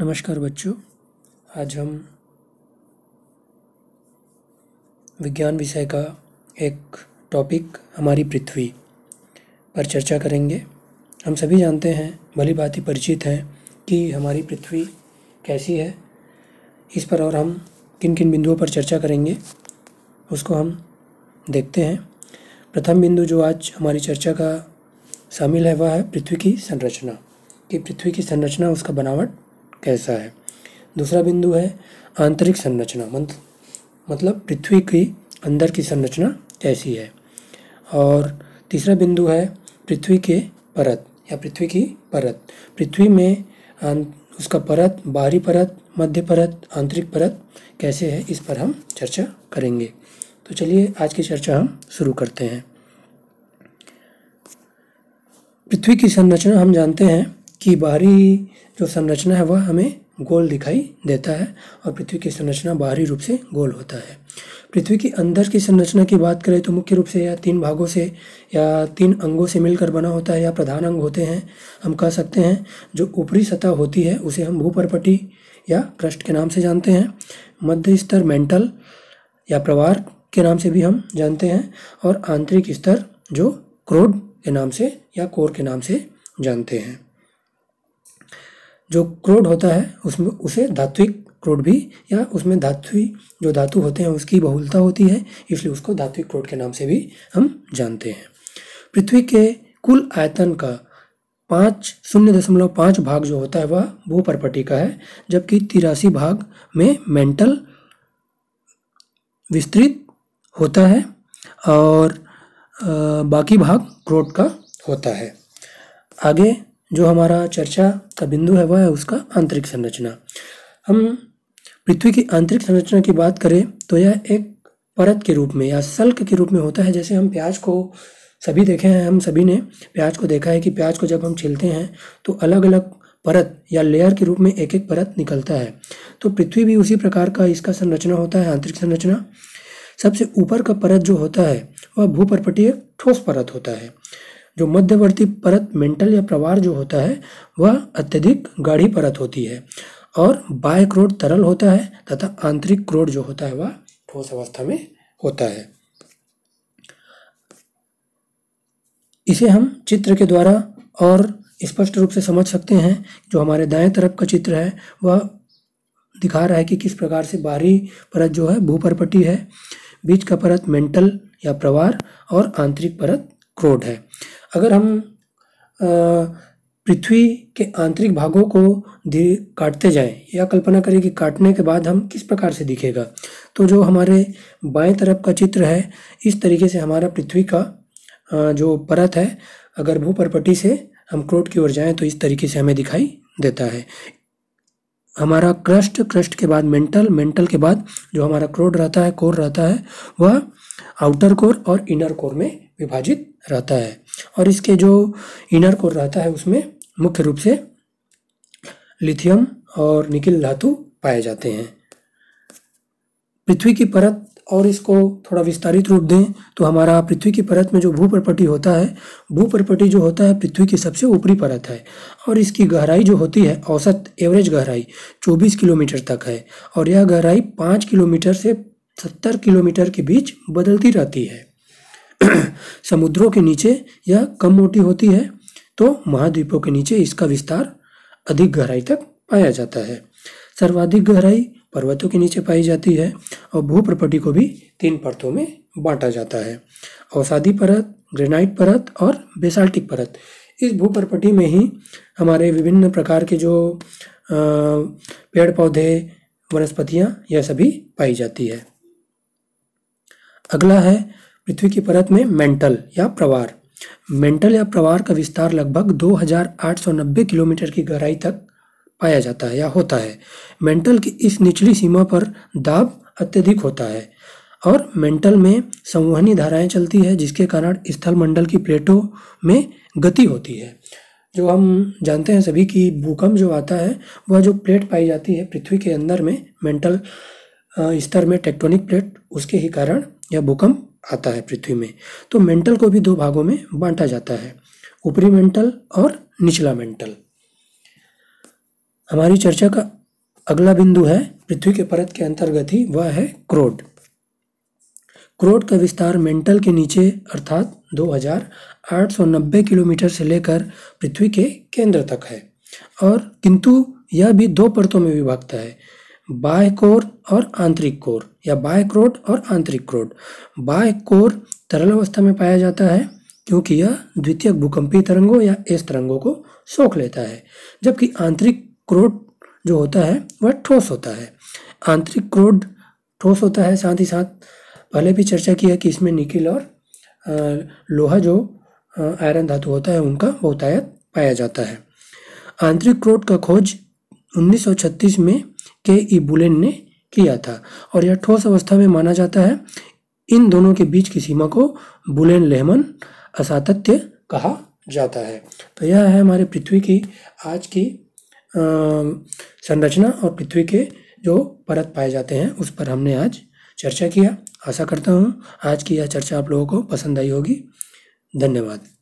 नमस्कार बच्चों आज हम विज्ञान विषय का एक टॉपिक हमारी पृथ्वी पर चर्चा करेंगे हम सभी जानते हैं भली बात ही परिचित हैं कि हमारी पृथ्वी कैसी है इस पर और हम किन किन बिंदुओं पर चर्चा करेंगे उसको हम देखते हैं प्रथम बिंदु जो आज हमारी चर्चा का शामिल है वह है पृथ्वी की संरचना कि पृथ्वी की संरचना उसका बनावट कैसा है दूसरा बिंदु है आंतरिक संरचना मतलब पृथ्वी की अंदर की संरचना कैसी है और तीसरा बिंदु है पृथ्वी के परत या पृथ्वी की परत पृथ्वी में उसका परत बाहरी परत मध्य परत आंतरिक परत कैसे है इस पर हम चर्चा करेंगे तो चलिए आज की चर्चा हम शुरू करते हैं पृथ्वी की संरचना हम जानते हैं की बाहरी जो संरचना है वह हमें गोल दिखाई देता है और पृथ्वी की संरचना बाहरी रूप से गोल होता है पृथ्वी की अंदर की संरचना की बात करें तो मुख्य रूप से या तीन भागों से या तीन अंगों से मिलकर बना होता है या प्रधान अंग होते हैं हम कह सकते हैं जो ऊपरी सतह होती है उसे हम भूपरपटी या क्रस्ट के नाम से जानते हैं मध्य स्तर मेंटल या प्रवार के नाम से भी हम जानते हैं और आंतरिक स्तर जो क्रोड के नाम से या कोर के नाम से जानते हैं जो क्रोड होता है उसमें उसे धात्विक क्रोड भी या उसमें धात्वी जो धातु होते हैं उसकी बहुलता होती है इसलिए उसको धात्विक क्रोड के नाम से भी हम जानते हैं पृथ्वी के कुल आयतन का पाँच शून्य दशमलव पाँच भाग जो होता है वह भू परपटी का है जबकि तिरासी भाग में मेंटल विस्तृत होता है और बाकी भाग क्रोड का होता है आगे जो हमारा चर्चा का बिंदु है वह है उसका आंतरिक संरचना हम पृथ्वी की आंतरिक संरचना की बात करें तो यह एक परत के रूप में या सल्क के रूप में होता है जैसे हम प्याज को सभी देखे हैं हम सभी ने प्याज को देखा है कि प्याज को जब हम छिलते हैं तो अलग अलग परत या लेयर के रूप में एक एक परत निकलता है तो पृथ्वी भी उसी प्रकार का इसका संरचना होता है आंतरिक संरचना सबसे ऊपर का परत जो होता है वह भूपरपटीय ठोस परत होता है जो मध्यवर्ती परत मेंटल या प्रवार जो होता है वह अत्यधिक गाढ़ी परत होती है और बाह्य क्रोड तरल होता है तथा आंतरिक क्रोड जो होता है वह ठोस अवस्था में होता है इसे हम चित्र के द्वारा और स्पष्ट रूप से समझ सकते हैं जो हमारे दाएं तरफ का चित्र है वह दिखा रहा है कि किस प्रकार से बाहरी परत जो है भूपरपटी है बीच का परत मेंटल या प्रवार और आंतरिक परत क्रोड है अगर हम पृथ्वी के आंतरिक भागों को धीरे काटते जाएं या कल्पना करें कि काटने के बाद हम किस प्रकार से दिखेगा तो जो हमारे बाएं तरफ का चित्र है इस तरीके से हमारा पृथ्वी का जो परत है अगर भूपरपटी से हम क्रोट की ओर जाएं तो इस तरीके से हमें दिखाई देता है हमारा क्रस्ट क्रस्ट के बाद मेंटल मेंटल के बाद जो हमारा क्रोड रहता है कोर रहता है वह आउटर कोर और इनर कोर में विभाजित रहता है और इसके जो इनर कोर रहता है उसमें मुख्य रूप से लिथियम और निकिल धातु पाए जाते हैं पृथ्वी की परत और इसको थोड़ा विस्तारित रूप दें तो हमारा पृथ्वी की परत में जो भूपरपटी होता है भूपरपटी जो होता है पृथ्वी की सबसे ऊपरी परत है और इसकी गहराई जो होती है औसत एवरेज गहराई 24 किलोमीटर तक है और यह गहराई 5 किलोमीटर से 70 किलोमीटर के बीच बदलती रहती है समुद्रों के नीचे यह कम मोटी होती है तो महाद्वीपों के नीचे इसका विस्तार अधिक गहराई तक पाया जाता है सर्वाधिक गहराई पर्वतों के नीचे पाई जाती है और भूप्रपटी को भी तीन परतों में बांटा जाता है औसादी परत ग्रेनाइट परत और बेसाल्टिक परत इस भूप्रपटी में ही हमारे विभिन्न प्रकार के जो पेड़ पौधे वनस्पतियाँ यह सभी पाई जाती है अगला है पृथ्वी की परत में मेंटल या प्रवार मेंटल या प्रवार का विस्तार लगभग 2890 किलोमीटर की गहराई तक पाया जाता है या होता है मेंटल की इस निचली सीमा पर दाब अत्यधिक होता है और मेंटल में संवहनी धाराएं चलती है जिसके कारण स्थल मंडल की प्लेटों में गति होती है जो हम जानते हैं सभी कि भूकंप जो आता है वह जो प्लेट पाई जाती है पृथ्वी के अंदर में मेंटल स्तर में टेक्टोनिक प्लेट उसके ही कारण यह भूकंप आता है पृथ्वी में तो मेंटल को भी दो भागों में बांटा जाता है ऊपरी मेंटल और निचला मेंटल हमारी चर्चा का अगला बिंदु है पृथ्वी के परत के अंतर्गत ही वह है क्रोड क्रोड का विस्तार मेंटल के नीचे अर्थात 2890 किलोमीटर से लेकर पृथ्वी के केंद्र तक है और किंतु यह भी दो परतों में विभागता है बाय कोर और आंतरिक कोर या बाय क्रोड और आंतरिक क्रोड बाय कोर तरल अवस्था में पाया जाता है क्योंकि यह द्वितीय भूकंपीय तरंगों या एस तरंगों को सोख लेता है जबकि आंतरिक क्रोड जो होता है वह ठोस होता है आंतरिक क्रोड ठोस होता है साथ ही साथ पहले भी चर्चा की है कि इसमें निकिल और लोहा जो आयरन धातु होता है उनका बहुतायत पाया जाता है आंतरिक क्रोड का खोज 1936 में के इबुलेन ने किया था और यह ठोस अवस्था में माना जाता है इन दोनों के बीच की सीमा को बुलेन लेहमन असातत्य कहा जाता है तो यह है हमारे पृथ्वी की आज की संरचना और पृथ्वी के जो परत पाए जाते हैं उस पर हमने आज चर्चा किया आशा करता हूँ आज की यह चर्चा आप लोगों को पसंद आई होगी धन्यवाद